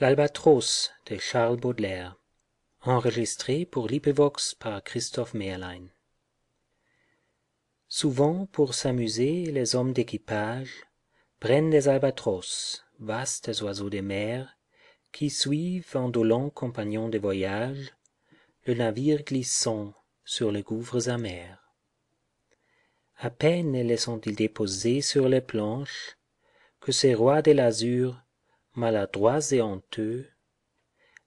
L'Albatros de Charles pour par souvent pour s'amuser les hommes d'équipage prennent des albatros vastes oiseaux des mers, qui suivent en dolant compagnons de voyage le navire glissant sur les gouffres amers à peine les sont ils déposés sur les planches que ces rois de l'azur maladroits et honteux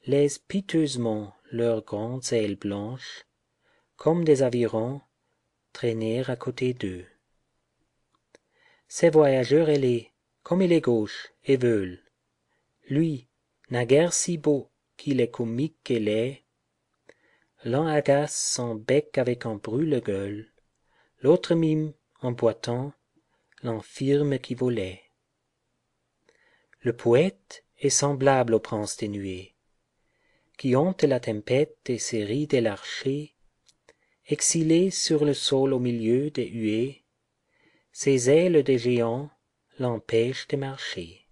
laissent piteusement leurs grandes ailes blanches comme des avirons traîner à côté d'eux ces voyageurs ailés comme il est gauche et veulent lui naguère si beau qu'il est comique et est, l'un agace son bec avec un brûle-gueule l'autre mime en boitant l'infirme qui volait le poète est semblable au prince des nuées qui hante la tempête et ses rides de l'archer exilé sur le sol au milieu des huées ses ailes des géants l'empêchent de marcher